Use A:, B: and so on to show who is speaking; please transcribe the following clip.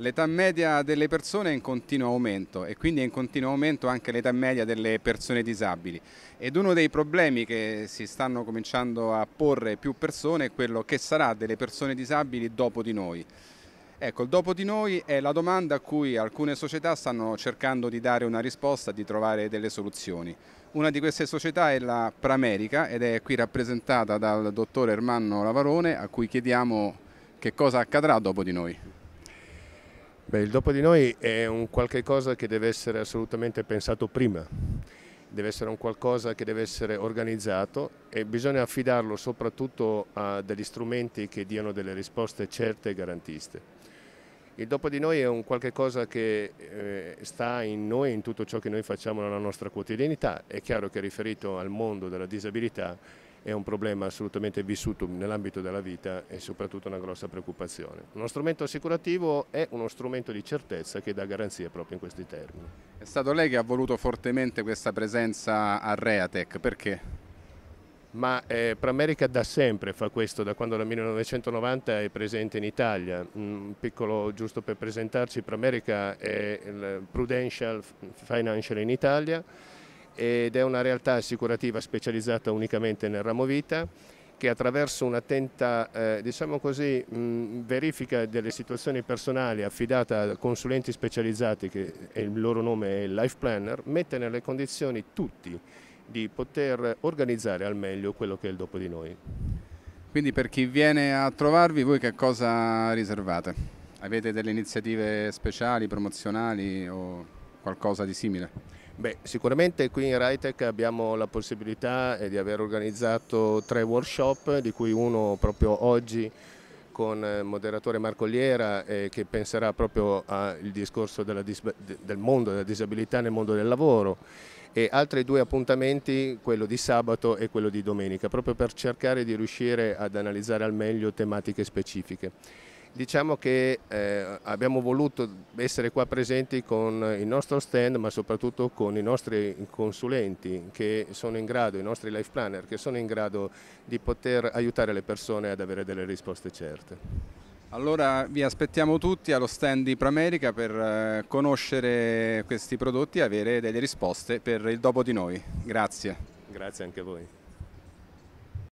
A: L'età media delle persone è in continuo aumento e quindi è in continuo aumento anche l'età media delle persone disabili ed uno dei problemi che si stanno cominciando a porre più persone è quello che sarà delle persone disabili dopo di noi. Ecco, il dopo di noi è la domanda a cui alcune società stanno cercando di dare una risposta, di trovare delle soluzioni. Una di queste società è la Pramerica ed è qui rappresentata dal dottore Ermanno Lavarone a cui chiediamo che cosa accadrà dopo di noi. Beh, il dopo di noi è un qualche cosa che deve essere
B: assolutamente pensato prima, deve essere un qualcosa che deve essere organizzato e bisogna affidarlo soprattutto a degli strumenti che diano delle risposte certe e garantiste. Il dopo di noi è un qualche cosa che eh, sta in noi, in tutto ciò che noi facciamo nella nostra quotidianità, è chiaro che è riferito al mondo della disabilità è un problema assolutamente vissuto nell'ambito della vita e soprattutto una grossa preoccupazione. Uno strumento assicurativo è uno strumento di certezza che dà garanzie proprio in questi termini.
A: È stato lei che ha voluto fortemente questa presenza a Reatec, perché?
B: ma eh, Pramerica da sempre fa questo, da quando dal 1990 è presente in Italia. Mm, un piccolo giusto per presentarci, Pramerica è il Prudential Financial in Italia ed è una realtà assicurativa specializzata unicamente nel ramo vita che attraverso un'attenta eh, diciamo così, mh, verifica delle situazioni personali affidata a consulenti specializzati, che il loro nome è Life Planner, mette nelle condizioni tutti di poter organizzare al meglio quello che è il dopo di
A: noi. Quindi per chi viene a trovarvi voi che cosa riservate? Avete delle iniziative speciali, promozionali o qualcosa di simile?
B: Beh, sicuramente qui in Ritech abbiamo la possibilità eh, di aver organizzato tre workshop, di cui uno proprio oggi con il eh, moderatore Marco Liera eh, che penserà proprio al discorso del mondo della disabilità nel mondo del lavoro e altri due appuntamenti, quello di sabato e quello di domenica, proprio per cercare di riuscire ad analizzare al meglio tematiche specifiche. Diciamo che eh, abbiamo voluto essere qua presenti con il nostro stand ma soprattutto con i nostri consulenti che sono in grado, i nostri life planner che sono in grado di poter aiutare le persone ad avere delle risposte certe.
A: Allora vi aspettiamo tutti allo stand di Pramerica per eh, conoscere questi prodotti e avere delle risposte per il dopo di noi. Grazie.
B: Grazie anche a voi.